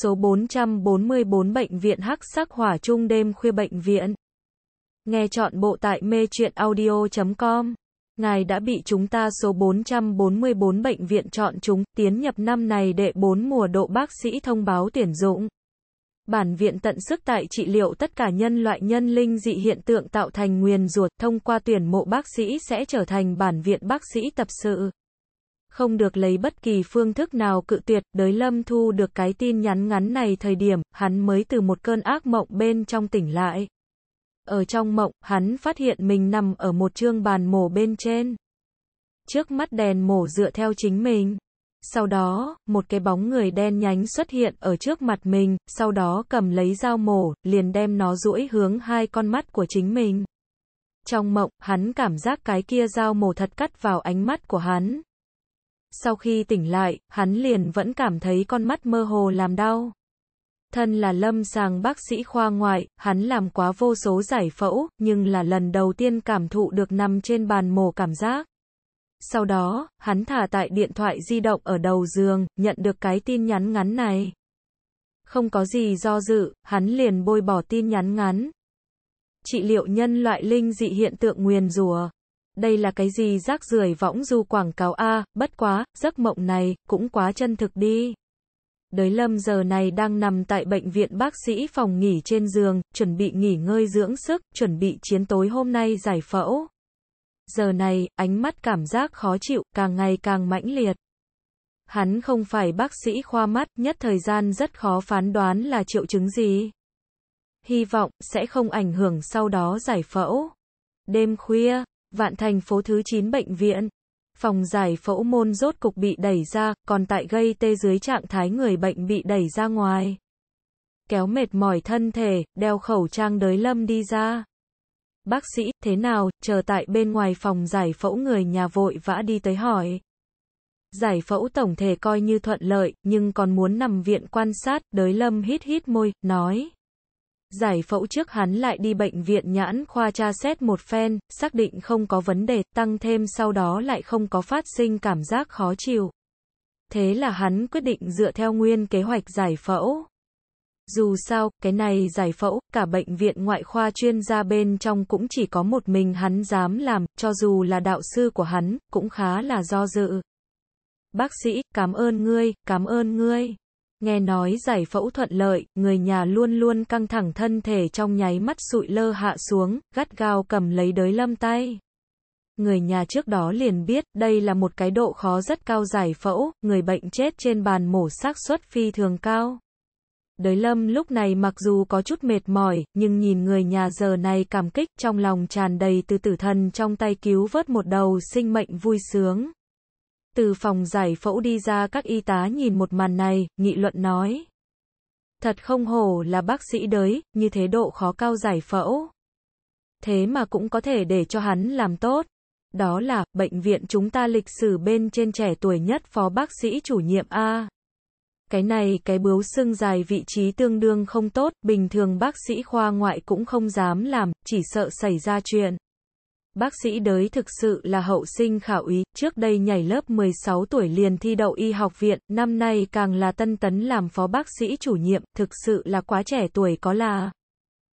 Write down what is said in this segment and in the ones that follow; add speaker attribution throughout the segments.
Speaker 1: số 444 Bệnh viện Hắc Sắc Hỏa Trung đêm khuya bệnh viện. Nghe chọn bộ tại mê chuyện audio.com. Ngài đã bị chúng ta số 444 bệnh viện chọn chúng, tiến nhập năm này đệ 4 mùa độ bác sĩ thông báo tuyển dụng. Bản viện tận sức tại trị liệu tất cả nhân loại nhân linh dị hiện tượng tạo thành nguyền ruột, thông qua tuyển mộ bác sĩ sẽ trở thành bản viện bác sĩ tập sự không được lấy bất kỳ phương thức nào cự tuyệt. Đới Lâm thu được cái tin nhắn ngắn này thời điểm, hắn mới từ một cơn ác mộng bên trong tỉnh lại. Ở trong mộng, hắn phát hiện mình nằm ở một trương bàn mổ bên trên. Trước mắt đèn mổ dựa theo chính mình. Sau đó, một cái bóng người đen nhánh xuất hiện ở trước mặt mình, sau đó cầm lấy dao mổ, liền đem nó duỗi hướng hai con mắt của chính mình. Trong mộng, hắn cảm giác cái kia dao mổ thật cắt vào ánh mắt của hắn, sau khi tỉnh lại, hắn liền vẫn cảm thấy con mắt mơ hồ làm đau. Thân là lâm sàng bác sĩ khoa ngoại, hắn làm quá vô số giải phẫu, nhưng là lần đầu tiên cảm thụ được nằm trên bàn mổ cảm giác. Sau đó, hắn thả tại điện thoại di động ở đầu giường, nhận được cái tin nhắn ngắn này. Không có gì do dự, hắn liền bôi bỏ tin nhắn ngắn. Trị liệu nhân loại linh dị hiện tượng nguyền rùa. Đây là cái gì rác rưởi võng du quảng cáo a, bất quá, giấc mộng này, cũng quá chân thực đi. Đới lâm giờ này đang nằm tại bệnh viện bác sĩ phòng nghỉ trên giường, chuẩn bị nghỉ ngơi dưỡng sức, chuẩn bị chiến tối hôm nay giải phẫu. Giờ này, ánh mắt cảm giác khó chịu, càng ngày càng mãnh liệt. Hắn không phải bác sĩ khoa mắt, nhất thời gian rất khó phán đoán là triệu chứng gì. Hy vọng, sẽ không ảnh hưởng sau đó giải phẫu. Đêm khuya, Vạn Thành phố thứ 9 bệnh viện. Phòng giải phẫu môn rốt cục bị đẩy ra, còn tại gây tê dưới trạng thái người bệnh bị đẩy ra ngoài. Kéo mệt mỏi thân thể, đeo khẩu trang đới lâm đi ra. Bác sĩ, thế nào, chờ tại bên ngoài phòng giải phẫu người nhà vội vã đi tới hỏi. Giải phẫu tổng thể coi như thuận lợi, nhưng còn muốn nằm viện quan sát, đới lâm hít hít môi, nói giải phẫu trước hắn lại đi bệnh viện nhãn khoa tra xét một phen, xác định không có vấn đề, tăng thêm sau đó lại không có phát sinh cảm giác khó chịu. Thế là hắn quyết định dựa theo nguyên kế hoạch giải phẫu. Dù sao, cái này giải phẫu, cả bệnh viện ngoại khoa chuyên gia bên trong cũng chỉ có một mình hắn dám làm, cho dù là đạo sư của hắn, cũng khá là do dự. Bác sĩ, cảm ơn ngươi, cảm ơn ngươi. Nghe nói giải phẫu thuận lợi, người nhà luôn luôn căng thẳng thân thể trong nháy mắt sụi lơ hạ xuống, gắt gao cầm lấy đới lâm tay. Người nhà trước đó liền biết, đây là một cái độ khó rất cao giải phẫu, người bệnh chết trên bàn mổ xác suất phi thường cao. Đới lâm lúc này mặc dù có chút mệt mỏi, nhưng nhìn người nhà giờ này cảm kích trong lòng tràn đầy từ tử thần trong tay cứu vớt một đầu sinh mệnh vui sướng. Từ phòng giải phẫu đi ra các y tá nhìn một màn này, nghị luận nói. Thật không hổ là bác sĩ đới, như thế độ khó cao giải phẫu. Thế mà cũng có thể để cho hắn làm tốt. Đó là, bệnh viện chúng ta lịch sử bên trên trẻ tuổi nhất phó bác sĩ chủ nhiệm A. Cái này cái bướu xương dài vị trí tương đương không tốt, bình thường bác sĩ khoa ngoại cũng không dám làm, chỉ sợ xảy ra chuyện. Bác sĩ đới thực sự là hậu sinh khảo ý, trước đây nhảy lớp 16 tuổi liền thi đậu y học viện, năm nay càng là tân tấn làm phó bác sĩ chủ nhiệm, thực sự là quá trẻ tuổi có là.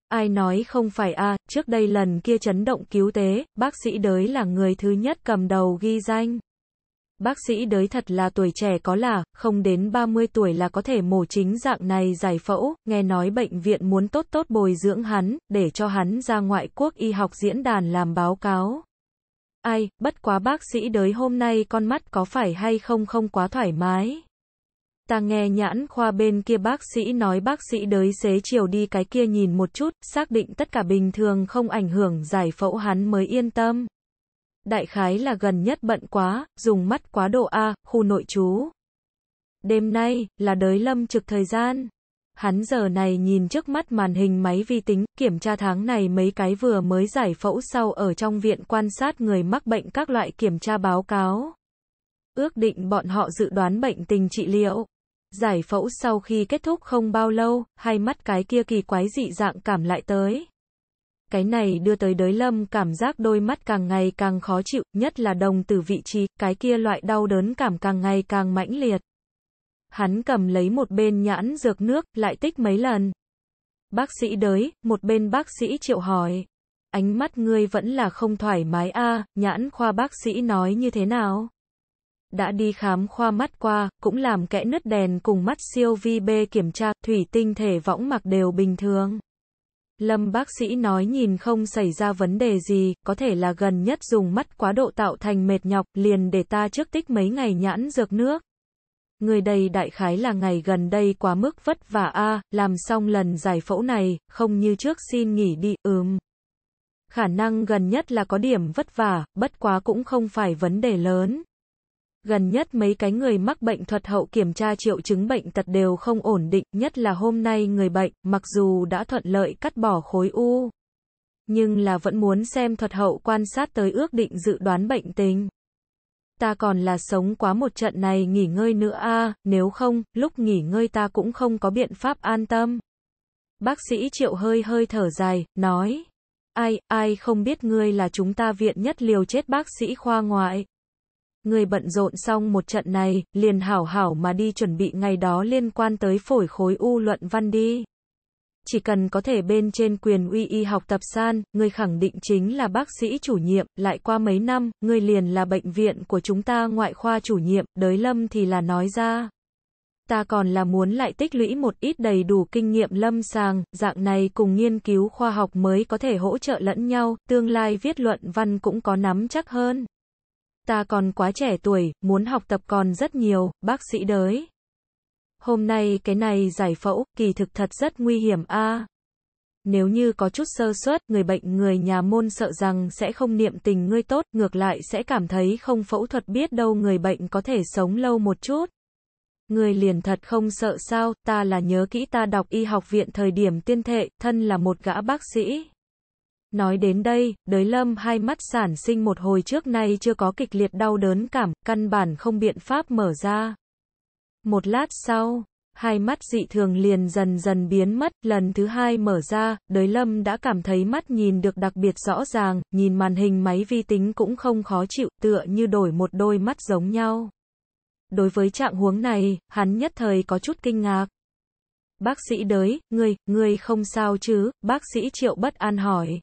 Speaker 1: Ai nói không phải a trước đây lần kia chấn động cứu tế, bác sĩ đới là người thứ nhất cầm đầu ghi danh. Bác sĩ đới thật là tuổi trẻ có là, không đến 30 tuổi là có thể mổ chính dạng này giải phẫu, nghe nói bệnh viện muốn tốt tốt bồi dưỡng hắn, để cho hắn ra ngoại quốc y học diễn đàn làm báo cáo. Ai, bất quá bác sĩ đới hôm nay con mắt có phải hay không không quá thoải mái. Ta nghe nhãn khoa bên kia bác sĩ nói bác sĩ đới xế chiều đi cái kia nhìn một chút, xác định tất cả bình thường không ảnh hưởng giải phẫu hắn mới yên tâm đại khái là gần nhất bận quá, dùng mắt quá độ A, khu nội trú. Đêm nay, là đới lâm trực thời gian. Hắn giờ này nhìn trước mắt màn hình máy vi tính, kiểm tra tháng này mấy cái vừa mới giải phẫu sau ở trong viện quan sát người mắc bệnh các loại kiểm tra báo cáo. Ước định bọn họ dự đoán bệnh tình trị liệu. Giải phẫu sau khi kết thúc không bao lâu, hai mắt cái kia kỳ quái dị dạng cảm lại tới. Cái này đưa tới đới lâm cảm giác đôi mắt càng ngày càng khó chịu, nhất là đồng từ vị trí, cái kia loại đau đớn cảm càng ngày càng mãnh liệt. Hắn cầm lấy một bên nhãn dược nước, lại tích mấy lần. Bác sĩ đới, một bên bác sĩ triệu hỏi. Ánh mắt ngươi vẫn là không thoải mái a nhãn khoa bác sĩ nói như thế nào? đã đi khám khoa mắt qua, cũng làm kẽ nứt đèn cùng mắt siêu vi B kiểm tra, thủy tinh thể võng mạc đều bình thường. Lâm bác sĩ nói nhìn không xảy ra vấn đề gì, có thể là gần nhất dùng mắt quá độ tạo thành mệt nhọc, liền để ta trước tích mấy ngày nhãn dược nước. Người đây đại khái là ngày gần đây quá mức vất vả a, làm xong lần giải phẫu này, không như trước xin nghỉ đi, ừm. Khả năng gần nhất là có điểm vất vả, bất quá cũng không phải vấn đề lớn. Gần nhất mấy cái người mắc bệnh thuật hậu kiểm tra triệu chứng bệnh tật đều không ổn định, nhất là hôm nay người bệnh, mặc dù đã thuận lợi cắt bỏ khối u, nhưng là vẫn muốn xem thuật hậu quan sát tới ước định dự đoán bệnh tình. Ta còn là sống quá một trận này nghỉ ngơi nữa a, nếu không, lúc nghỉ ngơi ta cũng không có biện pháp an tâm. Bác sĩ Triệu hơi hơi thở dài, nói. Ai, ai không biết ngươi là chúng ta viện nhất liều chết bác sĩ khoa ngoại. Người bận rộn xong một trận này, liền hảo hảo mà đi chuẩn bị ngày đó liên quan tới phổi khối u luận văn đi. Chỉ cần có thể bên trên quyền uy y học tập san, người khẳng định chính là bác sĩ chủ nhiệm, lại qua mấy năm, người liền là bệnh viện của chúng ta ngoại khoa chủ nhiệm, đới lâm thì là nói ra. Ta còn là muốn lại tích lũy một ít đầy đủ kinh nghiệm lâm sàng, dạng này cùng nghiên cứu khoa học mới có thể hỗ trợ lẫn nhau, tương lai viết luận văn cũng có nắm chắc hơn. Ta còn quá trẻ tuổi, muốn học tập còn rất nhiều, bác sĩ đới. Hôm nay cái này giải phẫu, kỳ thực thật rất nguy hiểm a. À, nếu như có chút sơ suất, người bệnh người nhà môn sợ rằng sẽ không niệm tình ngươi tốt, ngược lại sẽ cảm thấy không phẫu thuật biết đâu người bệnh có thể sống lâu một chút. Người liền thật không sợ sao, ta là nhớ kỹ ta đọc y học viện thời điểm tiên thệ, thân là một gã bác sĩ. Nói đến đây, đới lâm hai mắt sản sinh một hồi trước nay chưa có kịch liệt đau đớn cảm, căn bản không biện pháp mở ra. Một lát sau, hai mắt dị thường liền dần dần biến mất, lần thứ hai mở ra, đới lâm đã cảm thấy mắt nhìn được đặc biệt rõ ràng, nhìn màn hình máy vi tính cũng không khó chịu, tựa như đổi một đôi mắt giống nhau. Đối với trạng huống này, hắn nhất thời có chút kinh ngạc. Bác sĩ đới, người, người không sao chứ, bác sĩ triệu bất an hỏi.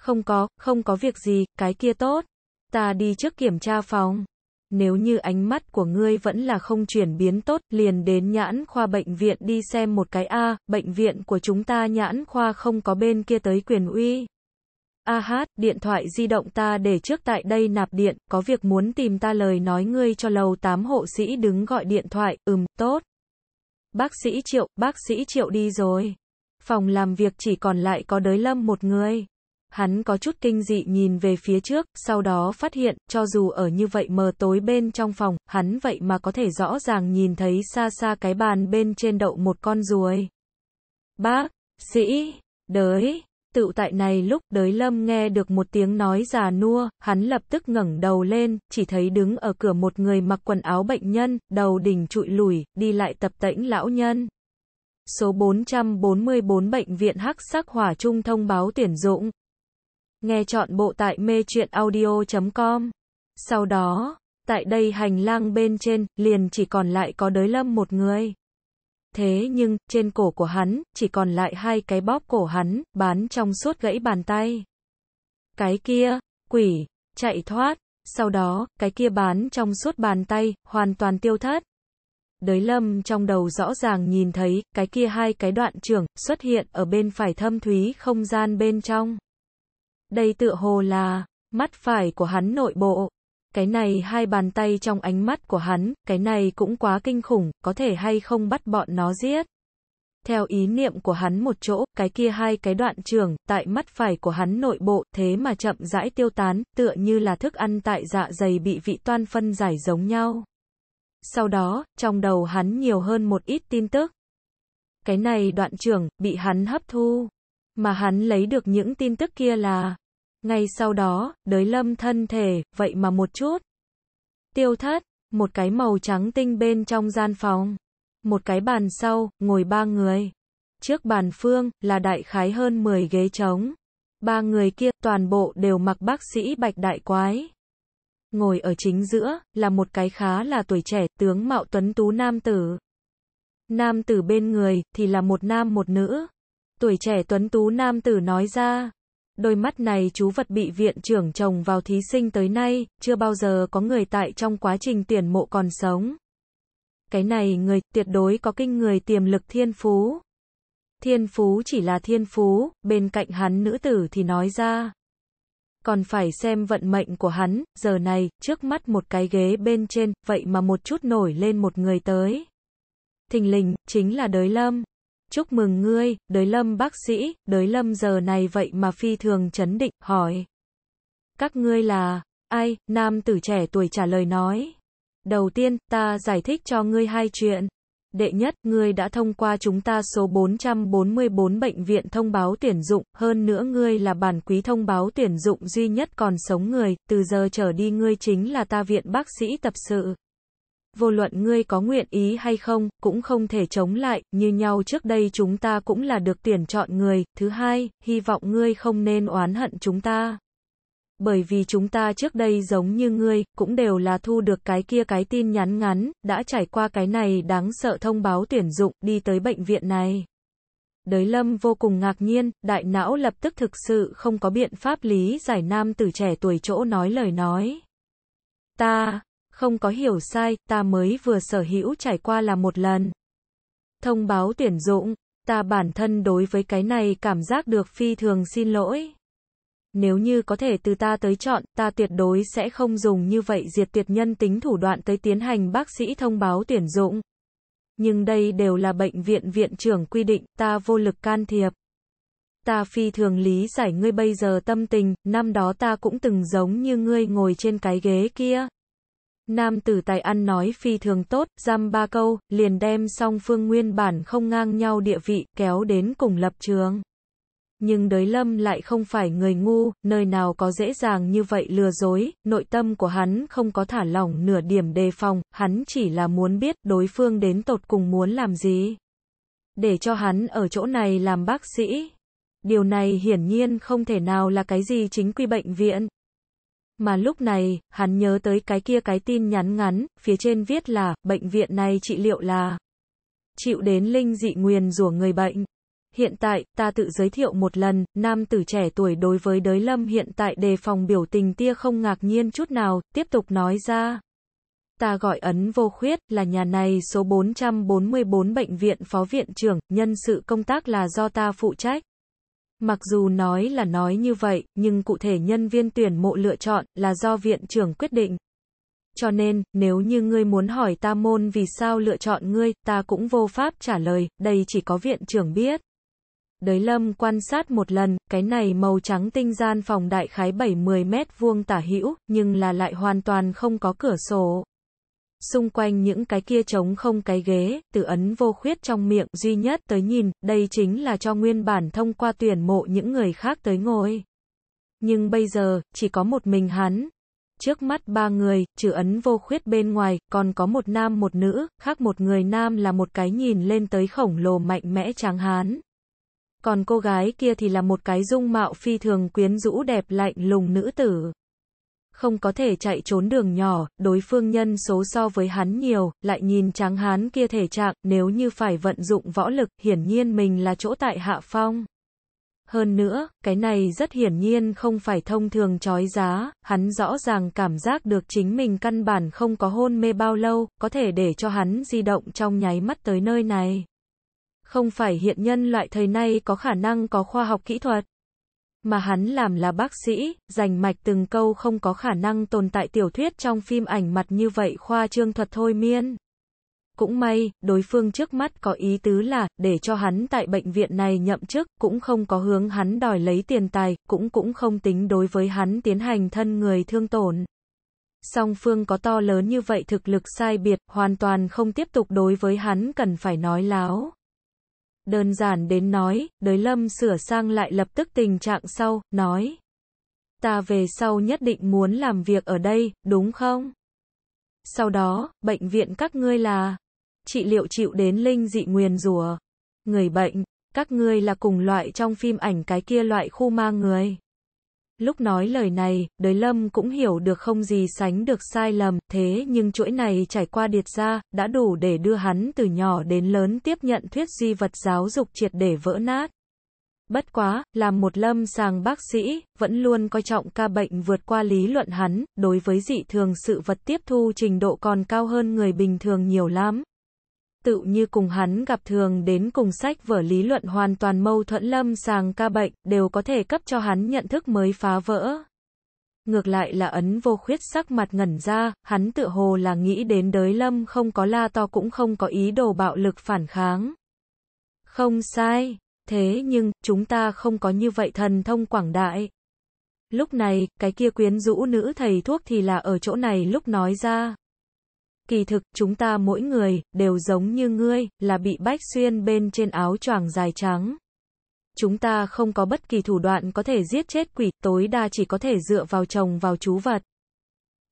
Speaker 1: Không có, không có việc gì, cái kia tốt. Ta đi trước kiểm tra phòng. Nếu như ánh mắt của ngươi vẫn là không chuyển biến tốt, liền đến nhãn khoa bệnh viện đi xem một cái A, bệnh viện của chúng ta nhãn khoa không có bên kia tới quyền uy. A hát, điện thoại di động ta để trước tại đây nạp điện, có việc muốn tìm ta lời nói ngươi cho lầu 8 hộ sĩ đứng gọi điện thoại, ừm, tốt. Bác sĩ Triệu, bác sĩ Triệu đi rồi. Phòng làm việc chỉ còn lại có đới lâm một người. Hắn có chút kinh dị nhìn về phía trước, sau đó phát hiện, cho dù ở như vậy mờ tối bên trong phòng, hắn vậy mà có thể rõ ràng nhìn thấy xa xa cái bàn bên trên đậu một con ruồi. Bác, sĩ, đới, tự tại này lúc đới lâm nghe được một tiếng nói già nua, hắn lập tức ngẩng đầu lên, chỉ thấy đứng ở cửa một người mặc quần áo bệnh nhân, đầu đỉnh trụi lùi, đi lại tập tễnh lão nhân số 444 bệnh viện Hắc Sắc Hỏa Trung thông báo tuyển dụng. Nghe chọn bộ tại mê truyện audio.com. Sau đó, tại đây hành lang bên trên, liền chỉ còn lại có đới lâm một người. Thế nhưng, trên cổ của hắn, chỉ còn lại hai cái bóp cổ hắn, bán trong suốt gãy bàn tay. Cái kia, quỷ, chạy thoát, sau đó, cái kia bán trong suốt bàn tay, hoàn toàn tiêu thất. Đới lâm trong đầu rõ ràng nhìn thấy, cái kia hai cái đoạn trưởng, xuất hiện ở bên phải thâm thúy không gian bên trong. Đây tựa hồ là mắt phải của hắn nội bộ. Cái này hai bàn tay trong ánh mắt của hắn, cái này cũng quá kinh khủng, có thể hay không bắt bọn nó giết. Theo ý niệm của hắn một chỗ, cái kia hai cái đoạn trường, tại mắt phải của hắn nội bộ, thế mà chậm rãi tiêu tán, tựa như là thức ăn tại dạ dày bị vị toan phân giải giống nhau. Sau đó, trong đầu hắn nhiều hơn một ít tin tức. Cái này đoạn trường, bị hắn hấp thu mà hắn lấy được những tin tức kia là, ngay sau đó, đới lâm thân thể, vậy mà một chút, tiêu thất, một cái màu trắng tinh bên trong gian phòng, một cái bàn sau, ngồi ba người, trước bàn phương, là đại khái hơn 10 ghế trống, ba người kia, toàn bộ đều mặc bác sĩ bạch đại quái. Ngồi ở chính giữa, là một cái khá là tuổi trẻ, tướng mạo tuấn tú nam tử. Nam tử bên người, thì là một nam một nữ tuổi trẻ tuấn tú nam tử nói ra. Đôi mắt này chú vật bị viện trưởng chồng vào thí sinh tới nay, chưa bao giờ có người tại trong quá trình tiền mộ còn sống. Cái này người tuyệt đối có kinh người tiềm lực thiên phú. Thiên phú chỉ là thiên phú, bên cạnh hắn nữ tử thì nói ra. Còn phải xem vận mệnh của hắn, giờ này, trước mắt một cái ghế bên trên, vậy mà một chút nổi lên một người tới. Thình lình, chính là đới lâm. Chúc mừng ngươi, đới lâm bác sĩ, đới lâm giờ này vậy mà phi thường chấn định, hỏi. Các ngươi là, ai, nam tử trẻ tuổi trả lời nói. Đầu tiên, ta giải thích cho ngươi hai chuyện. Đệ nhất, ngươi đã thông qua chúng ta số 444 bệnh viện thông báo tuyển dụng, hơn nữa ngươi là bản quý thông báo tuyển dụng duy nhất còn sống người, từ giờ trở đi ngươi chính là ta viện bác sĩ tập sự vô luận ngươi có nguyện ý hay không, cũng không thể chống lại, như nhau trước đây chúng ta cũng là được tuyển chọn người. Thứ hai, hy vọng ngươi không nên oán hận chúng ta. Bởi vì chúng ta trước đây giống như ngươi, cũng đều là thu được cái kia cái tin nhắn ngắn, đã trải qua cái này đáng sợ thông báo tuyển dụng, đi tới bệnh viện này. Đới lâm vô cùng ngạc nhiên, đại não lập tức thực sự không có biện pháp lý giải nam từ trẻ tuổi chỗ nói lời nói. Ta, không có hiểu sai, ta mới vừa sở hữu trải qua là một lần. Thông báo tuyển dụng, ta bản thân đối với cái này cảm giác được phi thường xin lỗi. Nếu như có thể từ ta tới chọn, ta tuyệt đối sẽ không dùng như vậy diệt tuyệt nhân tính thủ đoạn tới tiến hành bác sĩ thông báo tuyển dụng. Nhưng đây đều là bệnh viện viện trưởng quy định, ta vô lực can thiệp. Ta phi thường lý giải ngươi bây giờ tâm tình, năm đó ta cũng từng giống như ngươi ngồi trên cái ghế kia. Nam tử tài ăn nói phi thường tốt, giam ba câu, liền đem song phương nguyên bản không ngang nhau địa vị, kéo đến cùng lập trường. Nhưng đới lâm lại không phải người ngu, nơi nào có dễ dàng như vậy lừa dối, nội tâm của hắn không có thả lỏng nửa điểm đề phòng, hắn chỉ là muốn biết đối phương đến tột cùng muốn làm gì. Để cho hắn ở chỗ này làm bác sĩ. Điều này hiển nhiên không thể nào là cái gì chính quy bệnh viện. Mà lúc này, hắn nhớ tới cái kia cái tin nhắn ngắn, phía trên viết là, bệnh viện này trị liệu là chịu đến linh dị nguyền rủa người bệnh. Hiện tại, ta tự giới thiệu một lần, nam tử trẻ tuổi đối với đới lâm hiện tại đề phòng biểu tình tia không ngạc nhiên chút nào, tiếp tục nói ra. Ta gọi ấn vô khuyết là nhà này số 444 bệnh viện phó viện trưởng, nhân sự công tác là do ta phụ trách. Mặc dù nói là nói như vậy, nhưng cụ thể nhân viên tuyển mộ lựa chọn là do viện trưởng quyết định. Cho nên, nếu như ngươi muốn hỏi ta môn vì sao lựa chọn ngươi, ta cũng vô pháp trả lời, đây chỉ có viện trưởng biết. Đới lâm quan sát một lần, cái này màu trắng tinh gian phòng đại khái 70 mét vuông tả hữu, nhưng là lại hoàn toàn không có cửa sổ. Xung quanh những cái kia trống không cái ghế, từ ấn vô khuyết trong miệng duy nhất tới nhìn, đây chính là cho nguyên bản thông qua tuyển mộ những người khác tới ngồi. Nhưng bây giờ, chỉ có một mình hắn. Trước mắt ba người, trừ ấn vô khuyết bên ngoài, còn có một nam một nữ, khác một người nam là một cái nhìn lên tới khổng lồ mạnh mẽ tráng hán. Còn cô gái kia thì là một cái dung mạo phi thường quyến rũ đẹp lạnh lùng nữ tử không có thể chạy trốn đường nhỏ, đối phương nhân số so với hắn nhiều, lại nhìn tráng hán kia thể trạng, nếu như phải vận dụng võ lực, hiển nhiên mình là chỗ tại hạ phong. Hơn nữa, cái này rất hiển nhiên không phải thông thường trói giá, hắn rõ ràng cảm giác được chính mình căn bản không có hôn mê bao lâu, có thể để cho hắn di động trong nháy mắt tới nơi này. Không phải hiện nhân loại thời nay có khả năng có khoa học kỹ thuật mà hắn làm là bác sĩ, rành mạch từng câu không có khả năng tồn tại tiểu thuyết trong phim ảnh mặt như vậy khoa trương thuật thôi miên. Cũng may, đối phương trước mắt có ý tứ là, để cho hắn tại bệnh viện này nhậm chức, cũng không có hướng hắn đòi lấy tiền tài, cũng cũng không tính đối với hắn tiến hành thân người thương tổn. Song phương có to lớn như vậy thực lực sai biệt, hoàn toàn không tiếp tục đối với hắn cần phải nói láo đơn giản đến nói, đới lâm sửa sang lại lập tức tình trạng sau, nói. Ta về sau nhất định muốn làm việc ở đây, đúng không? Sau đó, bệnh viện các ngươi là trị liệu chịu đến linh dị nguyền rủa người bệnh, các ngươi là cùng loại trong phim ảnh cái kia loại khu ma người. Lúc nói lời này, đới lâm cũng hiểu được không gì sánh được sai lầm, thế nhưng chuỗi này trải qua điệt ra, đã đủ để đưa hắn từ nhỏ đến lớn tiếp nhận thuyết duy vật giáo dục triệt để vỡ nát. Bất quá, làm một lâm sàng bác sĩ, vẫn luôn coi trọng ca bệnh vượt qua lý luận hắn, đối với dị thường sự vật tiếp thu trình độ còn cao hơn người bình thường nhiều lắm tựu như cùng hắn gặp thường đến cùng sách vở lý luận hoàn toàn mâu thuẫn lâm sàng ca bệnh, đều có thể cấp cho hắn nhận thức mới phá vỡ. Ngược lại là ấn vô khuyết sắc mặt ngẩn ra, hắn tự hồ là nghĩ đến đới lâm không có la to cũng không có ý đồ bạo lực phản kháng. Không sai, thế nhưng, chúng ta không có như vậy thần thông quảng đại. Lúc này, cái kia quyến rũ nữ thầy thuốc thì là ở chỗ này lúc nói ra. Kỳ thực, chúng ta mỗi người, đều giống như ngươi, là bị bách xuyên bên trên áo choàng dài trắng. Chúng ta không có bất kỳ thủ đoạn có thể giết chết quỷ, tối đa chỉ có thể dựa vào chồng vào chú vật.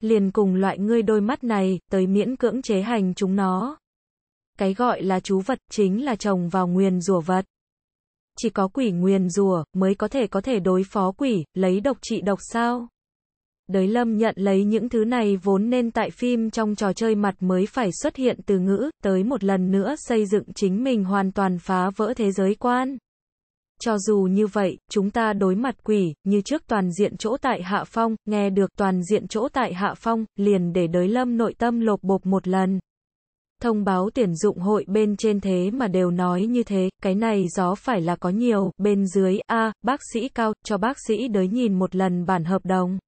Speaker 1: Liền cùng loại ngươi đôi mắt này, tới miễn cưỡng chế hành chúng nó. Cái gọi là chú vật chính là chồng vào nguyền rủa vật. Chỉ có quỷ nguyền rủa mới có thể có thể đối phó quỷ, lấy độc trị độc sao? đới lâm nhận lấy những thứ này vốn nên tại phim trong trò chơi mặt mới phải xuất hiện từ ngữ, tới một lần nữa xây dựng chính mình hoàn toàn phá vỡ thế giới quan. Cho dù như vậy, chúng ta đối mặt quỷ, như trước toàn diện chỗ tại hạ phong, nghe được toàn diện chỗ tại hạ phong, liền để đới lâm nội tâm lột bột một lần. Thông báo tuyển dụng hội bên trên thế mà đều nói như thế, cái này gió phải là có nhiều, bên dưới, a bác sĩ cao, cho bác sĩ đới nhìn một lần bản hợp đồng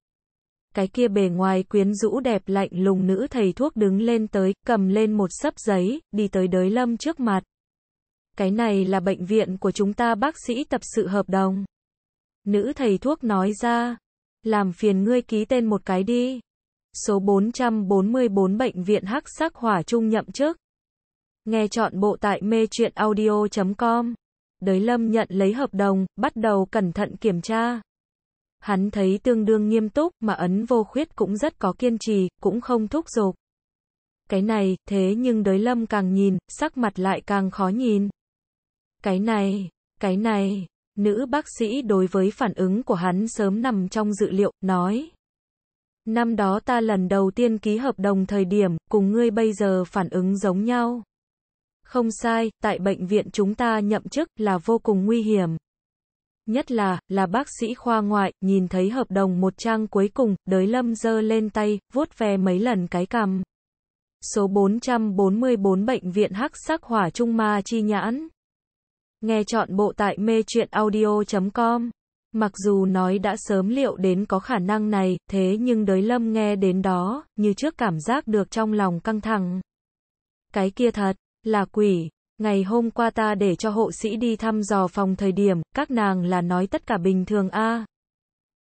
Speaker 1: cái kia bề ngoài quyến rũ đẹp lạnh lùng nữ thầy thuốc đứng lên tới, cầm lên một sấp giấy, đi tới đới lâm trước mặt. Cái này là bệnh viện của chúng ta bác sĩ tập sự hợp đồng. Nữ thầy thuốc nói ra, làm phiền ngươi ký tên một cái đi. Số 444 Bệnh viện Hắc Sắc Hỏa Trung nhậm chức. Nghe chọn bộ tại mê chuyện audio.com. Đới Lâm nhận lấy hợp đồng, bắt đầu cẩn thận kiểm tra. Hắn thấy tương đương nghiêm túc mà ấn vô khuyết cũng rất có kiên trì, cũng không thúc giục. Cái này, thế nhưng đới lâm càng nhìn, sắc mặt lại càng khó nhìn. Cái này, cái này, nữ bác sĩ đối với phản ứng của hắn sớm nằm trong dự liệu, nói. Năm đó ta lần đầu tiên ký hợp đồng thời điểm, cùng ngươi bây giờ phản ứng giống nhau. Không sai, tại bệnh viện chúng ta nhậm chức là vô cùng nguy hiểm. Nhất là, là bác sĩ khoa ngoại, nhìn thấy hợp đồng một trang cuối cùng, đới lâm dơ lên tay, vuốt ve mấy lần cái cằm. Số 444 Bệnh viện Hắc Sắc Hỏa Trung Ma Chi Nhãn Nghe chọn bộ tại mê chuyện audio.com Mặc dù nói đã sớm liệu đến có khả năng này, thế nhưng đới lâm nghe đến đó, như trước cảm giác được trong lòng căng thẳng. Cái kia thật, là quỷ, Ngày hôm qua ta để cho hộ sĩ đi thăm dò phòng thời điểm, các nàng là nói tất cả bình thường a.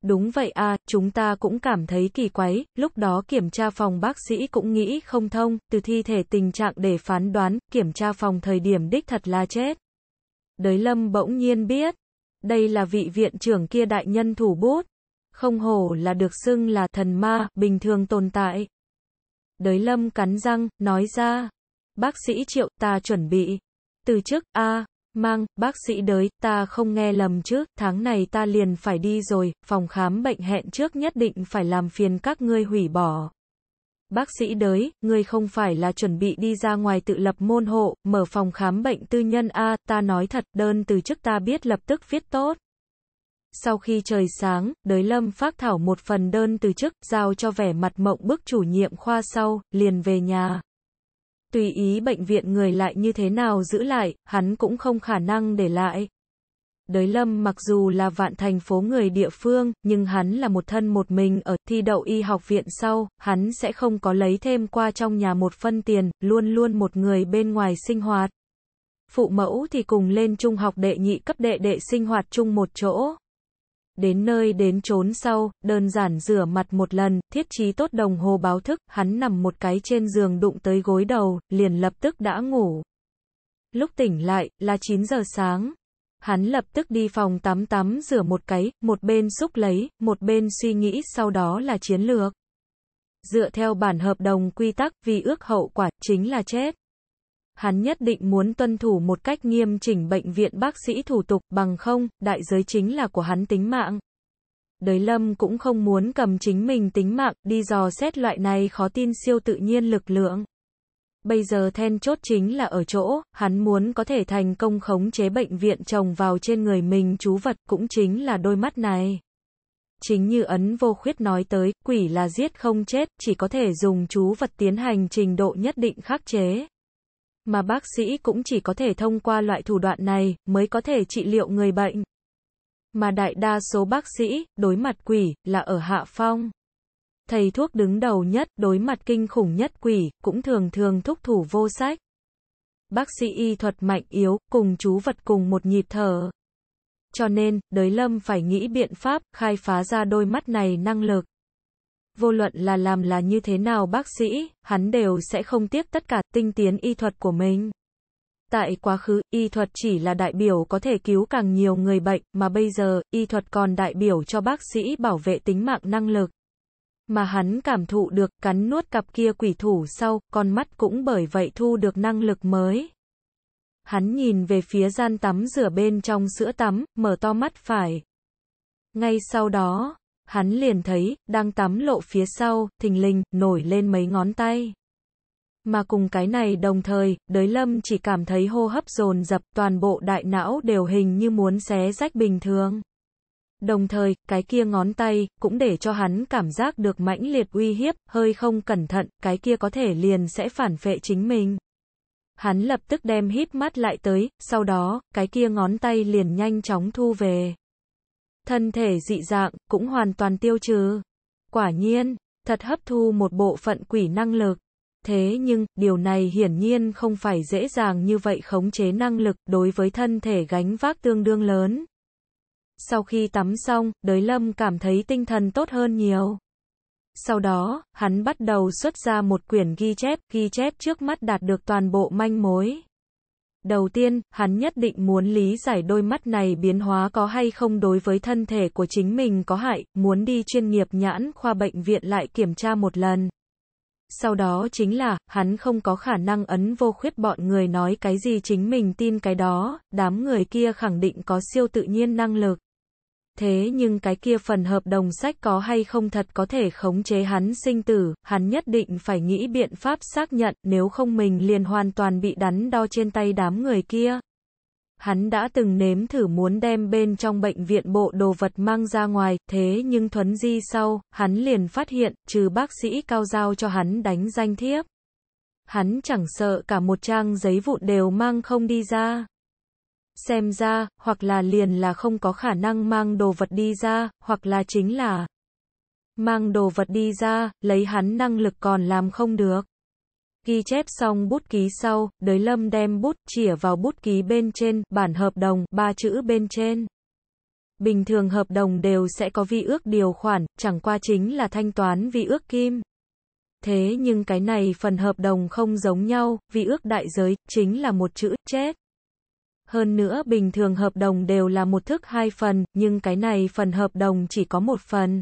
Speaker 1: Đúng vậy a, chúng ta cũng cảm thấy kỳ quái, lúc đó kiểm tra phòng bác sĩ cũng nghĩ không thông, từ thi thể tình trạng để phán đoán, kiểm tra phòng thời điểm đích thật là chết. Đới lâm bỗng nhiên biết, đây là vị viện trưởng kia đại nhân thủ bút, không hổ là được xưng là thần ma, bình thường tồn tại. Đới lâm cắn răng, nói ra, bác sĩ triệu ta chuẩn bị từ chức, a à, mang, bác sĩ đới, ta không nghe lầm chứ, tháng này ta liền phải đi rồi, phòng khám bệnh hẹn trước nhất định phải làm phiền các ngươi hủy bỏ. Bác sĩ đới, ngươi không phải là chuẩn bị đi ra ngoài tự lập môn hộ, mở phòng khám bệnh tư nhân a, à, ta nói thật, đơn từ chức ta biết lập tức viết tốt. Sau khi trời sáng, đới lâm phát thảo một phần đơn từ chức, giao cho vẻ mặt mộng bức chủ nhiệm khoa sau, liền về nhà tùy ý bệnh viện người lại như thế nào giữ lại, hắn cũng không khả năng để lại. Đới Lâm mặc dù là vạn thành phố người địa phương, nhưng hắn là một thân một mình ở thi đậu y học viện sau, hắn sẽ không có lấy thêm qua trong nhà một phân tiền, luôn luôn một người bên ngoài sinh hoạt. Phụ mẫu thì cùng lên trung học đệ nhị cấp đệ đệ sinh hoạt chung một chỗ, đến nơi đến trốn sau, đơn giản rửa mặt một lần, thiết trí tốt đồng hồ báo thức, hắn nằm một cái trên giường đụng tới gối đầu, liền lập tức đã ngủ. Lúc tỉnh lại, là 9 giờ sáng. Hắn lập tức đi phòng tắm tắm rửa một cái, một bên xúc lấy, một bên suy nghĩ sau đó là chiến lược. Dựa theo bản hợp đồng quy tắc, vì ước hậu quả, chính là chết hắn nhất định muốn tuân thủ một cách nghiêm chỉnh bệnh viện bác sĩ thủ tục, bằng không, đại giới chính là của hắn tính mạng. Đới lâm cũng không muốn cầm chính mình tính mạng, đi dò xét loại này khó tin siêu tự nhiên lực lượng. Bây giờ then chốt chính là ở chỗ, hắn muốn có thể thành công khống chế bệnh viện trồng vào trên người mình chú vật, cũng chính là đôi mắt này. Chính như ấn vô khuyết nói tới, quỷ là giết không chết, chỉ có thể dùng chú vật tiến hành trình độ nhất định khắc chế mà bác sĩ cũng chỉ có thể thông qua loại thủ đoạn này mới có thể trị liệu người bệnh. Mà đại đa số bác sĩ đối mặt quỷ là ở hạ phong. Thầy thuốc đứng đầu nhất, đối mặt kinh khủng nhất quỷ, cũng thường thường thúc thủ vô sách. Bác sĩ y thuật mạnh yếu, cùng chú vật cùng một nhịp thở. Cho nên, đới lâm phải nghĩ biện pháp, khai phá ra đôi mắt này năng lực vô luận là làm là như thế nào bác sĩ, hắn đều sẽ không tiếc tất cả tinh tiến y thuật của mình. Tại quá khứ, y thuật chỉ là đại biểu có thể cứu càng nhiều người bệnh, mà bây giờ, y thuật còn đại biểu cho bác sĩ bảo vệ tính mạng năng lực. Mà hắn cảm thụ được, cắn nuốt cặp kia quỷ thủ sau, con mắt cũng bởi vậy thu được năng lực mới. Hắn nhìn về phía gian tắm rửa bên trong sữa tắm, mở to mắt phải. Ngay sau đó, hắn liền thấy, đang tắm lộ phía sau, thình lình, nổi lên mấy ngón tay. Mà cùng cái này đồng thời, đới lâm chỉ cảm thấy hô hấp dồn dập toàn bộ đại não đều hình như muốn xé rách bình thường. Đồng thời, cái kia ngón tay, cũng để cho hắn cảm giác được mãnh liệt uy hiếp, hơi không cẩn thận, cái kia có thể liền sẽ phản phệ chính mình. Hắn lập tức đem hít mắt lại tới, sau đó, cái kia ngón tay liền nhanh chóng thu về thân thể dị dạng, cũng hoàn toàn tiêu trừ. Quả nhiên, thật hấp thu một bộ phận quỷ năng lực. Thế nhưng, điều này hiển nhiên không phải dễ dàng như vậy khống chế năng lực đối với thân thể gánh vác tương đương lớn. Sau khi tắm xong, đới lâm cảm thấy tinh thần tốt hơn nhiều. Sau đó, hắn bắt đầu xuất ra một quyển ghi chép, ghi chép trước mắt đạt được toàn bộ manh mối. Đầu tiên, hắn nhất định muốn lý giải đôi mắt này biến hóa có hay không đối với thân thể của chính mình có hại, muốn đi chuyên nghiệp nhãn khoa bệnh viện lại kiểm tra một lần. Sau đó chính là, hắn không có khả năng ấn vô khuyết bọn người nói cái gì chính mình tin cái đó, đám người kia khẳng định có siêu tự nhiên năng lực thế nhưng cái kia phần hợp đồng sách có hay không thật có thể khống chế hắn sinh tử, hắn nhất định phải nghĩ biện pháp xác nhận, nếu không mình liền hoàn toàn bị đắn đo trên tay đám người kia. Hắn đã từng nếm thử muốn đem bên trong bệnh viện bộ đồ vật mang ra ngoài, thế nhưng thuấn di sau, hắn liền phát hiện, trừ bác sĩ cao giao cho hắn đánh danh thiếp. Hắn chẳng sợ cả một trang giấy vụn đều mang không đi ra xem ra, hoặc là liền là không có khả năng mang đồ vật đi ra, hoặc là chính là mang đồ vật đi ra, lấy hắn năng lực còn làm không được. Ghi chép xong bút ký sau, đới lâm đem bút chĩa vào bút ký bên trên, bản hợp đồng, ba chữ bên trên. Bình thường hợp đồng đều sẽ có vi ước điều khoản, chẳng qua chính là thanh toán vi ước kim. Thế nhưng cái này phần hợp đồng không giống nhau, vi ước đại giới, chính là một chữ, chết. Hơn nữa bình thường hợp đồng đều là một thức hai phần, nhưng cái này phần hợp đồng chỉ có một phần.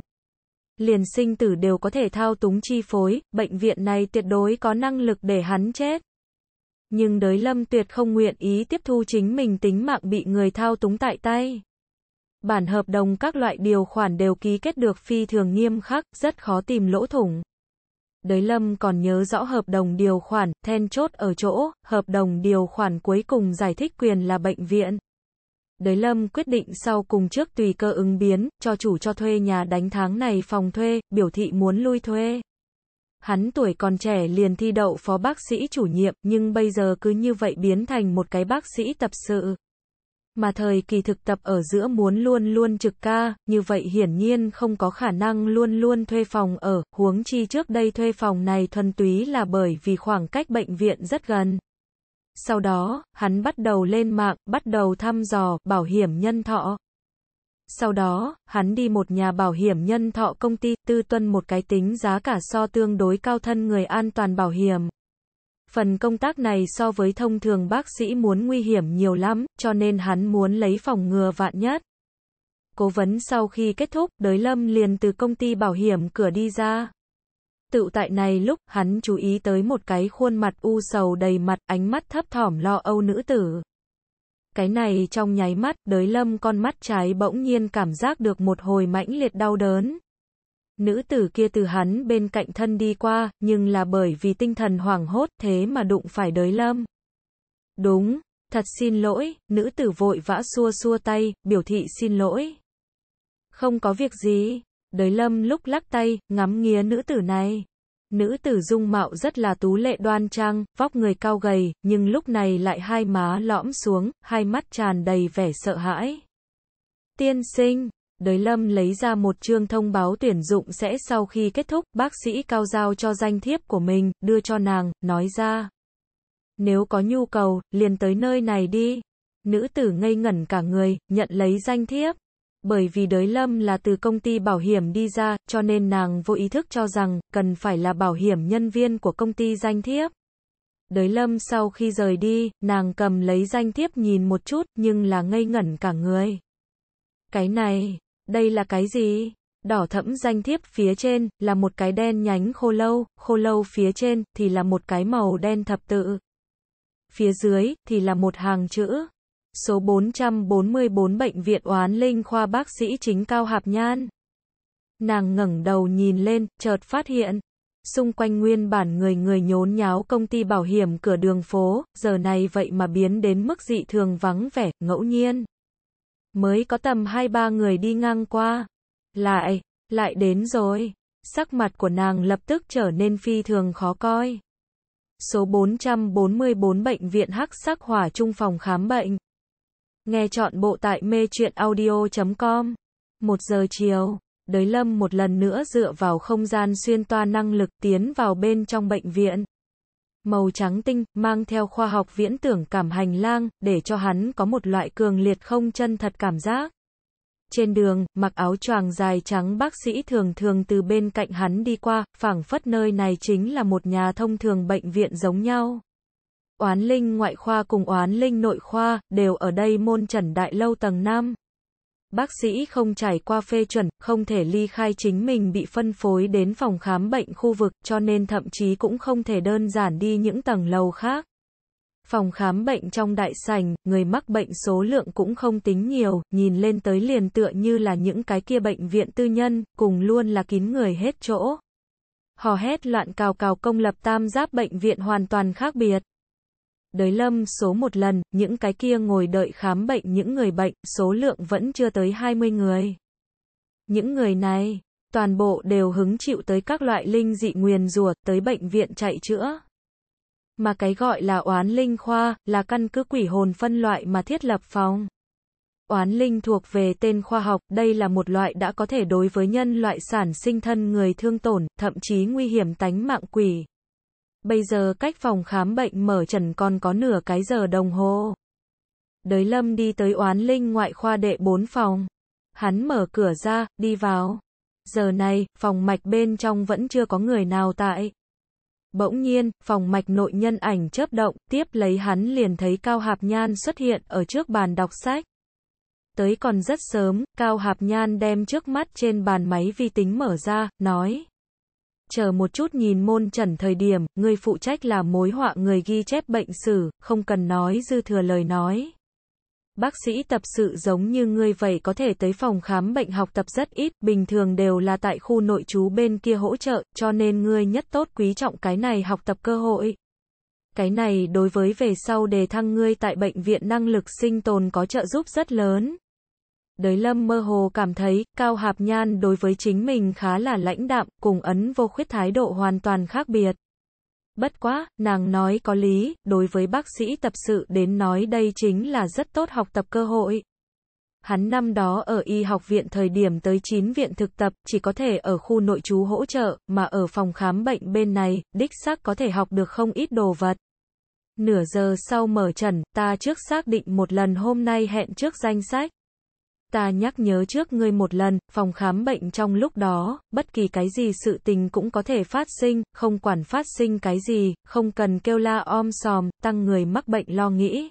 Speaker 1: Liền sinh tử đều có thể thao túng chi phối, bệnh viện này tuyệt đối có năng lực để hắn chết. Nhưng đới lâm tuyệt không nguyện ý tiếp thu chính mình tính mạng bị người thao túng tại tay. Bản hợp đồng các loại điều khoản đều ký kết được phi thường nghiêm khắc, rất khó tìm lỗ thủng. Đới Lâm còn nhớ rõ hợp đồng điều khoản, then chốt ở chỗ, hợp đồng điều khoản cuối cùng giải thích quyền là bệnh viện. Đới Lâm quyết định sau cùng trước tùy cơ ứng biến, cho chủ cho thuê nhà đánh tháng này phòng thuê, biểu thị muốn lui thuê. Hắn tuổi còn trẻ liền thi đậu phó bác sĩ chủ nhiệm, nhưng bây giờ cứ như vậy biến thành một cái bác sĩ tập sự mà thời kỳ thực tập ở giữa muốn luôn luôn trực ca, như vậy hiển nhiên không có khả năng luôn luôn thuê phòng ở, huống chi trước đây thuê phòng này thuần túy là bởi vì khoảng cách bệnh viện rất gần. Sau đó, hắn bắt đầu lên mạng, bắt đầu thăm dò bảo hiểm nhân thọ. Sau đó, hắn đi một nhà bảo hiểm nhân thọ công ty tư tuân một cái tính giá cả so tương đối cao thân người an toàn bảo hiểm, Phần công tác này so với thông thường bác sĩ muốn nguy hiểm nhiều lắm, cho nên hắn muốn lấy phòng ngừa vạn nhất. Cố vấn sau khi kết thúc, đới lâm liền từ công ty bảo hiểm cửa đi ra. Tự tại này lúc, hắn chú ý tới một cái khuôn mặt u sầu đầy mặt, ánh mắt thấp thỏm lo âu nữ tử. Cái này trong nháy mắt, đới lâm con mắt trái bỗng nhiên cảm giác được một hồi mãnh liệt đau đớn. Nữ tử kia từ hắn bên cạnh thân đi qua, nhưng là bởi vì tinh thần hoảng hốt thế mà đụng phải đới lâm. Đúng, thật xin lỗi, nữ tử vội vã xua xua tay, biểu thị xin lỗi. Không có việc gì, đới lâm lúc lắc tay, ngắm nghía nữ tử này. Nữ tử dung mạo rất là tú lệ đoan trang, vóc người cao gầy, nhưng lúc này lại hai má lõm xuống, hai mắt tràn đầy vẻ sợ hãi. Tiên sinh, Đới Lâm lấy ra một chương thông báo tuyển dụng sẽ sau khi kết thúc, bác sĩ cao giao cho danh thiếp của mình, đưa cho nàng, nói ra. Nếu có nhu cầu, liền tới nơi này đi. Nữ tử ngây ngẩn cả người, nhận lấy danh thiếp. Bởi vì đới lâm là từ công ty bảo hiểm đi ra, cho nên nàng vô ý thức cho rằng, cần phải là bảo hiểm nhân viên của công ty danh thiếp. Đới lâm sau khi rời đi, nàng cầm lấy danh thiếp nhìn một chút, nhưng là ngây ngẩn cả người. Cái này, đây là cái gì? Đỏ thẫm danh thiếp phía trên là một cái đen nhánh khô lâu, khô lâu phía trên thì là một cái màu đen thập tự. Phía dưới thì là một hàng chữ. Số 444 Bệnh viện Oán Linh khoa bác sĩ chính Cao Hạp Nhan. Nàng ngẩng đầu nhìn lên, chợt phát hiện. Xung quanh nguyên bản người người nhốn nháo công ty bảo hiểm cửa đường phố, giờ này vậy mà biến đến mức dị thường vắng vẻ, ngẫu nhiên mới có tầm hai ba người đi ngang qua. Lại, lại đến rồi. Sắc mặt của nàng lập tức trở nên phi thường khó coi. Số 444 Bệnh viện Hắc Sắc Hỏa Trung Phòng Khám Bệnh. Nghe chọn bộ tại mê chuyện audio.com. Một giờ chiều, đới lâm một lần nữa dựa vào không gian xuyên toa năng lực tiến vào bên trong bệnh viện màu trắng tinh, mang theo khoa học viễn tưởng cảm hành lang, để cho hắn có một loại cường liệt không chân thật cảm giác. Trên đường, mặc áo choàng dài trắng bác sĩ thường thường từ bên cạnh hắn đi qua, phảng phất nơi này chính là một nhà thông thường bệnh viện giống nhau. Oán linh ngoại khoa cùng oán linh nội khoa, đều ở đây môn trần đại lâu tầng 5 bác sĩ không trải qua phê chuẩn, không thể ly khai chính mình bị phân phối đến phòng khám bệnh khu vực, cho nên thậm chí cũng không thể đơn giản đi những tầng lầu khác. Phòng khám bệnh trong đại sành, người mắc bệnh số lượng cũng không tính nhiều, nhìn lên tới liền tựa như là những cái kia bệnh viện tư nhân, cùng luôn là kín người hết chỗ. Hò hét loạn cào cào công lập tam giáp bệnh viện hoàn toàn khác biệt đới lâm số một lần, những cái kia ngồi đợi khám bệnh những người bệnh, số lượng vẫn chưa tới 20 người. Những người này, toàn bộ đều hứng chịu tới các loại linh dị nguyền rùa, tới bệnh viện chạy chữa. Mà cái gọi là oán linh khoa, là căn cứ quỷ hồn phân loại mà thiết lập phòng. Oán linh thuộc về tên khoa học, đây là một loại đã có thể đối với nhân loại sản sinh thân người thương tổn, thậm chí nguy hiểm tánh mạng quỷ bây giờ cách phòng khám bệnh mở trần còn có nửa cái giờ đồng hồ. Đới Lâm đi tới oán linh ngoại khoa đệ bốn phòng. Hắn mở cửa ra, đi vào. Giờ này, phòng mạch bên trong vẫn chưa có người nào tại. Bỗng nhiên, phòng mạch nội nhân ảnh chớp động, tiếp lấy hắn liền thấy Cao Hạp Nhan xuất hiện ở trước bàn đọc sách. Tới còn rất sớm, Cao Hạp Nhan đem trước mắt trên bàn máy vi tính mở ra, nói chờ một chút nhìn môn trần thời điểm, người phụ trách là mối họa người ghi chép bệnh sử, không cần nói dư thừa lời nói. Bác sĩ tập sự giống như ngươi vậy có thể tới phòng khám bệnh học tập rất ít, bình thường đều là tại khu nội trú bên kia hỗ trợ, cho nên ngươi nhất tốt quý trọng cái này học tập cơ hội. Cái này đối với về sau đề thăng ngươi tại bệnh viện năng lực sinh tồn có trợ giúp rất lớn đới lâm mơ hồ cảm thấy, Cao Hạp Nhan đối với chính mình khá là lãnh đạm, cùng ấn vô khuyết thái độ hoàn toàn khác biệt. Bất quá, nàng nói có lý, đối với bác sĩ tập sự đến nói đây chính là rất tốt học tập cơ hội. Hắn năm đó ở y học viện thời điểm tới 9 viện thực tập, chỉ có thể ở khu nội trú hỗ trợ, mà ở phòng khám bệnh bên này, đích xác có thể học được không ít đồ vật. Nửa giờ sau mở trần, ta trước xác định một lần hôm nay hẹn trước danh sách ta nhắc nhớ trước ngươi một lần, phòng khám bệnh trong lúc đó, bất kỳ cái gì sự tình cũng có thể phát sinh, không quản phát sinh cái gì, không cần kêu la om sòm, tăng người mắc bệnh lo nghĩ.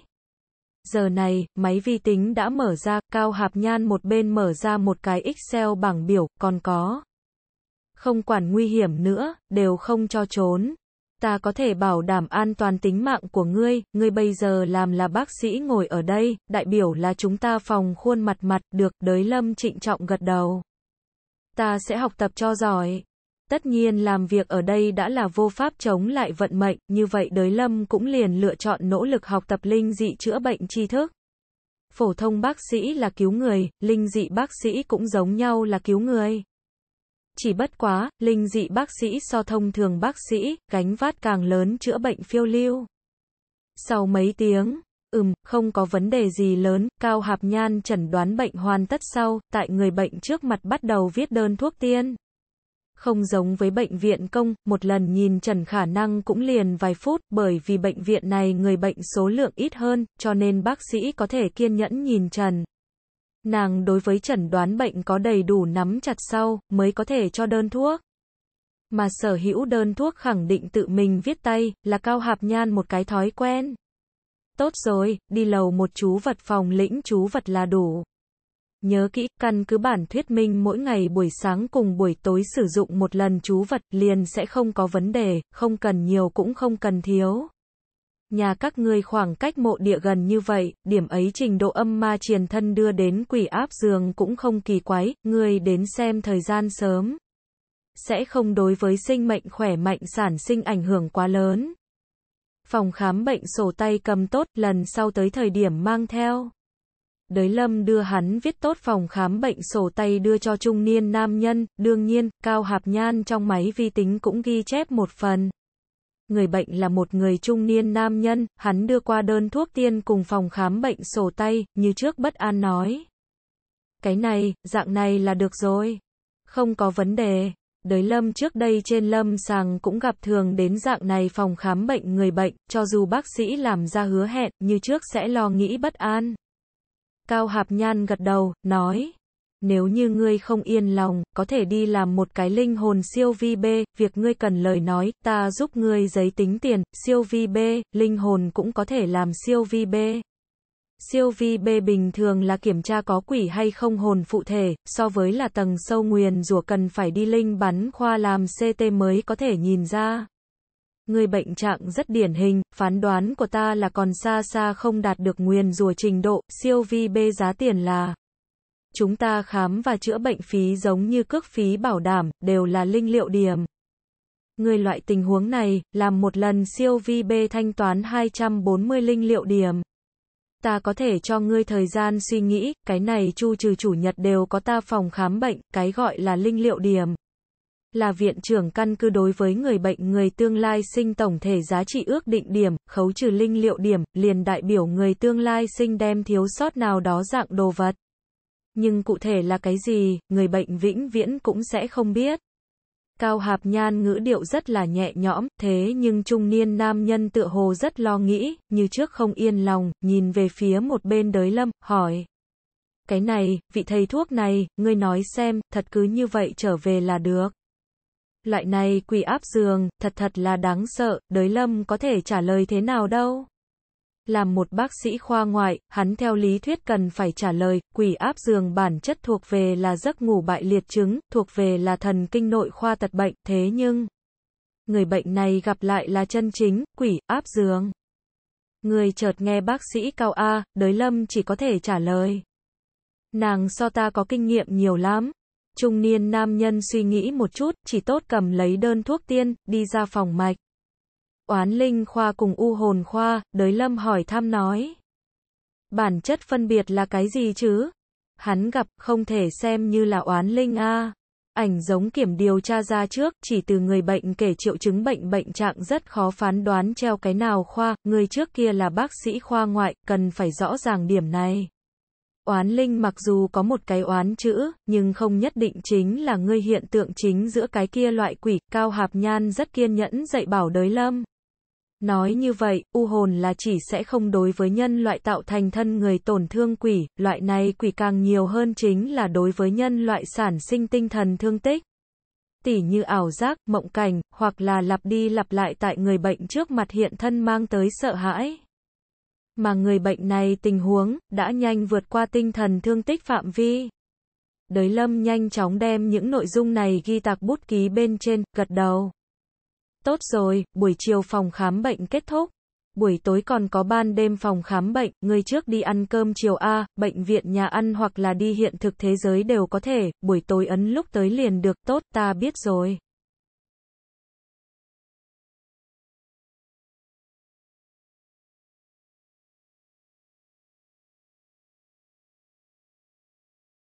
Speaker 1: Giờ này, máy vi tính đã mở ra, Cao Hạp Nhan một bên mở ra một cái Excel bảng biểu, còn có. Không quản nguy hiểm nữa, đều không cho trốn, ta có thể bảo đảm an toàn tính mạng của ngươi, ngươi bây giờ làm là bác sĩ ngồi ở đây, đại biểu là chúng ta phòng khuôn mặt mặt, được, đới lâm trịnh trọng gật đầu. Ta sẽ học tập cho giỏi. Tất nhiên làm việc ở đây đã là vô pháp chống lại vận mệnh, như vậy đới lâm cũng liền lựa chọn nỗ lực học tập linh dị chữa bệnh tri thức. Phổ thông bác sĩ là cứu người, linh dị bác sĩ cũng giống nhau là cứu người. Chỉ bất quá, linh dị bác sĩ so thông thường bác sĩ, gánh vát càng lớn chữa bệnh phiêu lưu. Sau mấy tiếng, ừm, không có vấn đề gì lớn, Cao Hạp Nhan chẩn đoán bệnh hoàn tất sau, tại người bệnh trước mặt bắt đầu viết đơn thuốc tiên. Không giống với bệnh viện công, một lần nhìn trần khả năng cũng liền vài phút, bởi vì bệnh viện này người bệnh số lượng ít hơn, cho nên bác sĩ có thể kiên nhẫn nhìn trần. Nàng đối với chẩn đoán bệnh có đầy đủ nắm chặt sau, mới có thể cho đơn thuốc. Mà sở hữu đơn thuốc khẳng định tự mình viết tay, là cao hạp nhan một cái thói quen. Tốt rồi, đi lầu một chú vật phòng lĩnh chú vật là đủ. Nhớ kỹ, căn cứ bản thuyết minh mỗi ngày buổi sáng cùng buổi tối sử dụng một lần chú vật liền sẽ không có vấn đề, không cần nhiều cũng không cần thiếu nhà các ngươi khoảng cách mộ địa gần như vậy, điểm ấy trình độ âm ma triền thân đưa đến quỷ áp giường cũng không kỳ quái, ngươi đến xem thời gian sớm. Sẽ không đối với sinh mệnh khỏe mạnh sản sinh ảnh hưởng quá lớn. Phòng khám bệnh sổ tay cầm tốt lần sau tới thời điểm mang theo. Đới lâm đưa hắn viết tốt phòng khám bệnh sổ tay đưa cho trung niên nam nhân, đương nhiên, Cao Hạp Nhan trong máy vi tính cũng ghi chép một phần người bệnh là một người trung niên nam nhân, hắn đưa qua đơn thuốc tiên cùng phòng khám bệnh sổ tay, như trước bất an nói. Cái này, dạng này là được rồi. Không có vấn đề. Đới lâm trước đây trên lâm sàng cũng gặp thường đến dạng này phòng khám bệnh người bệnh, cho dù bác sĩ làm ra hứa hẹn, như trước sẽ lo nghĩ bất an. Cao Hạp Nhan gật đầu, nói nếu như ngươi không yên lòng, có thể đi làm một cái linh hồn siêu vi bê, việc ngươi cần lời nói, ta giúp ngươi giấy tính tiền, siêu vi bê, linh hồn cũng có thể làm siêu vi bê. Siêu vi bê bình thường là kiểm tra có quỷ hay không hồn phụ thể, so với là tầng sâu nguyền rủa cần phải đi linh bắn khoa làm CT mới có thể nhìn ra. Người bệnh trạng rất điển hình, phán đoán của ta là còn xa xa không đạt được nguyền rùa trình độ, siêu vi bê giá tiền là chúng ta khám và chữa bệnh phí giống như cước phí bảo đảm, đều là linh liệu điểm. Người loại tình huống này, làm một lần siêu vi B thanh toán 240 linh liệu điểm. Ta có thể cho ngươi thời gian suy nghĩ, cái này chu trừ chủ nhật đều có ta phòng khám bệnh, cái gọi là linh liệu điểm. Là viện trưởng căn cứ đối với người bệnh người tương lai sinh tổng thể giá trị ước định điểm, khấu trừ linh liệu điểm, liền đại biểu người tương lai sinh đem thiếu sót nào đó dạng đồ vật nhưng cụ thể là cái gì, người bệnh vĩnh viễn cũng sẽ không biết. Cao Hạp Nhan ngữ điệu rất là nhẹ nhõm, thế nhưng trung niên nam nhân tựa hồ rất lo nghĩ, như trước không yên lòng, nhìn về phía một bên đới lâm, hỏi. Cái này, vị thầy thuốc này, ngươi nói xem, thật cứ như vậy trở về là được. Loại này quỷ áp giường, thật thật là đáng sợ, đới lâm có thể trả lời thế nào đâu. Làm một bác sĩ khoa ngoại, hắn theo lý thuyết cần phải trả lời, quỷ áp giường bản chất thuộc về là giấc ngủ bại liệt chứng, thuộc về là thần kinh nội khoa tật bệnh, thế nhưng, người bệnh này gặp lại là chân chính, quỷ, áp giường. Người chợt nghe bác sĩ cao A, đới lâm chỉ có thể trả lời. Nàng so ta có kinh nghiệm nhiều lắm. Trung niên nam nhân suy nghĩ một chút, chỉ tốt cầm lấy đơn thuốc tiên, đi ra phòng mạch. Oán linh khoa cùng u hồn khoa, đới lâm hỏi thăm nói. Bản chất phân biệt là cái gì chứ? Hắn gặp, không thể xem như là oán linh a. Ảnh giống kiểm điều tra ra trước, chỉ từ người bệnh kể triệu chứng bệnh bệnh trạng rất khó phán đoán treo cái nào khoa, người trước kia là bác sĩ khoa ngoại, cần phải rõ ràng điểm này. Oán linh mặc dù có một cái oán chữ, nhưng không nhất định chính là người hiện tượng chính giữa cái kia loại quỷ, cao hạp nhan rất kiên nhẫn dạy bảo đới lâm. Nói như vậy, u hồn là chỉ sẽ không đối với nhân loại tạo thành thân người tổn thương quỷ, loại này quỷ càng nhiều hơn chính là đối với nhân loại sản sinh tinh thần thương tích. Tỉ như ảo giác, mộng cảnh, hoặc là lặp đi lặp lại tại người bệnh trước mặt hiện thân mang tới sợ hãi. Mà người bệnh này tình huống, đã nhanh vượt qua tinh thần thương tích phạm vi. Đới lâm nhanh chóng đem những nội dung này ghi tạc bút ký bên trên, gật đầu. Tốt rồi, buổi chiều phòng khám bệnh kết thúc. Buổi tối còn có ban đêm phòng khám bệnh, người trước đi ăn cơm chiều A, bệnh viện nhà ăn hoặc là đi hiện thực thế giới đều có thể, buổi tối ấn lúc tới liền được, tốt ta biết rồi.